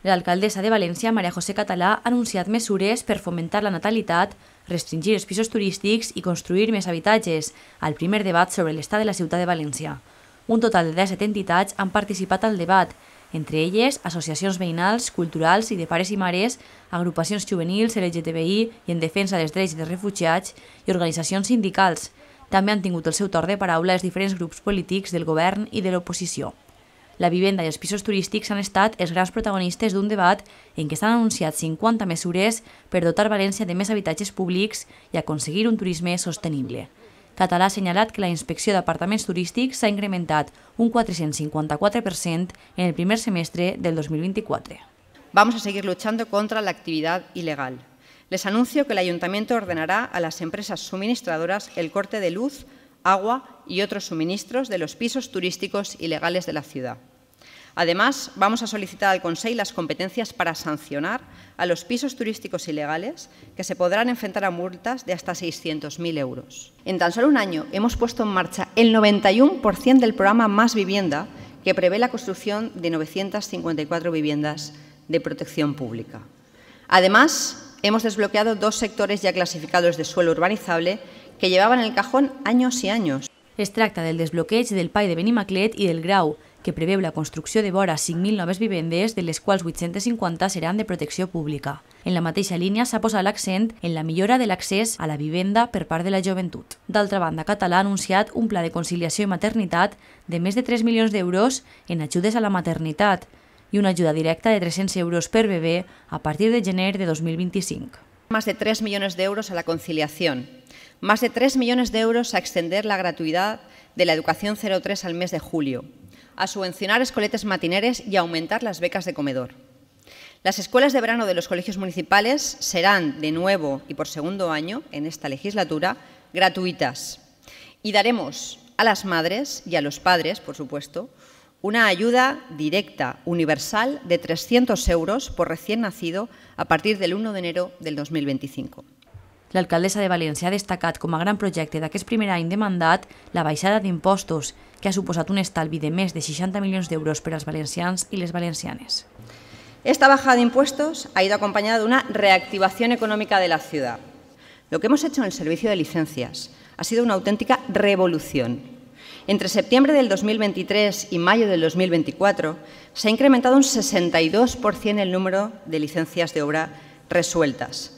L'alcaldessa de València, Maria José Català, ha anunciat mesures per fomentar la natalitat, restringir els pisos turístics i construir més habitatges, al primer debat sobre l'estat de la ciutat de València. Un total de 17 entitats han participat al debat, entre elles associacions veïnals, culturals i de pares i mares, agrupacions juvenils, LGTBI i en defensa dels drets dels refugiats i organitzacions sindicals. També han tingut el seu torn de paraula els diferents grups polítics del govern i de l'oposició. La vivenda i els pisos turístics han estat els grans protagonistes d'un debat en què s'han anunciat 50 mesures per dotar València de més habitatges públics i aconseguir un turisme sostenible. Català ha assenyalat que la inspecció d'apartaments turístics s'ha incrementat un 454% en el primer semestre del 2024. Vamos a seguir luchando contra la actividad ilegal. Les anuncio que el Ayuntamiento ordenará a las empresas suministradoras el corte de luz, agua y otros suministros de los pisos turísticos ilegales de la ciudad. Además, vamos a solicitar al Consejo las competencias para sancionar a los pisos turísticos ilegales que se podrán enfrentar a multas de hasta 600.000 euros. En tan solo un año hemos puesto en marcha el 91% del programa Más Vivienda, que prevé la construcción de 954 viviendas de protección pública. Además, hemos desbloqueado dos sectores ya clasificados de suelo urbanizable que llevaban en el cajón años y años. Es del desbloqueo del PAI de Benimaclet y del Grau, que preveu la construcció de vora 5.000 noves vivendes, de les quals 850 seran de protecció pública. En la mateixa línia s'ha posat l'accent en la millora de l'accés a la vivenda per part de la joventut. D'altra banda, Català ha anunciat un pla de conciliació i maternitat de més de 3 milions d'euros en ajudes a la maternitat i una ajuda directa de 300 euros per bebè a partir de gener de 2025. Más de 3 millones de euros a la conciliación, más de 3 millones de euros a extender la gratuidad de la educación 03 al mes de julio, a subvencionar escoletes matineres y a aumentar las becas de comedor. Las escuelas de verano de los colegios municipales serán, de nuevo y por segundo año en esta legislatura, gratuitas. Y daremos a las madres y a los padres, por supuesto, una ayuda directa, universal, de 300 euros por recién nacido a partir del 1 de enero del 2025. La alcaldesa de Valencia ha destacat como a gran projecte d'aquest primer any de mandat la de impuestos, que ha suposat un estalvi de més de 60 de euros para als valencians y les valencianes. Esta bajada de impuestos ha ido acompañada de una reactivación económica de la ciudad. Lo que hemos hecho en el servicio de licencias ha sido una auténtica revolución. Entre septiembre del 2023 y mayo del 2024 se ha incrementado un 62% el número de licencias de obra resueltas,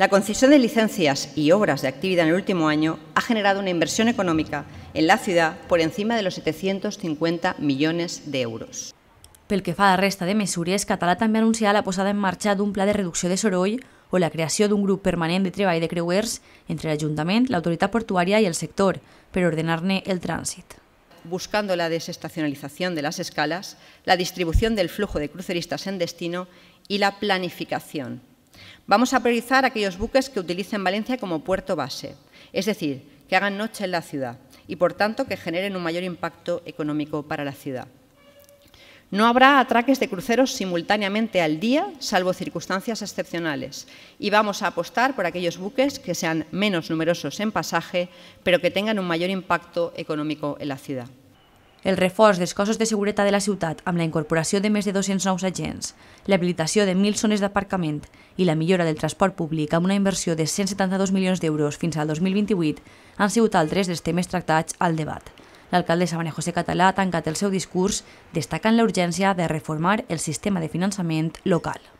la concesión de licencias y obras de actividad en el último año ha generado una inversión económica en la ciudad por encima de los 750 millones de euros. Pel que fa la resta de mesures, Català también anunció la posada en marcha de un plan de reducción de soroll o la creación de un grupo permanente de treball de creuers entre la Autoridad Portuaria y el sector per ordenar el tránsito. buscando la desestacionalización de las escalas, la distribución del flujo de cruceristas en destino y la planificación Vamos a priorizar aquellos buques que utilicen Valencia como puerto base, es decir, que hagan noche en la ciudad y, por tanto, que generen un mayor impacto económico para la ciudad. No habrá atraques de cruceros simultáneamente al día, salvo circunstancias excepcionales, y vamos a apostar por aquellos buques que sean menos numerosos en pasaje, pero que tengan un mayor impacto económico en la ciudad. el reforç dels cossos de seguretat de la ciutat amb la incorporació de més de 200 nous agents, l'habilitació de 1.000 zones d'aparcament i la millora del transport públic amb una inversió de 172 milions d'euros fins al 2028 han sigut altres dels temes tractats al debat. L'alcaldessa Maria José Català ha tancat el seu discurs destacant la urgència de reformar el sistema de finançament local.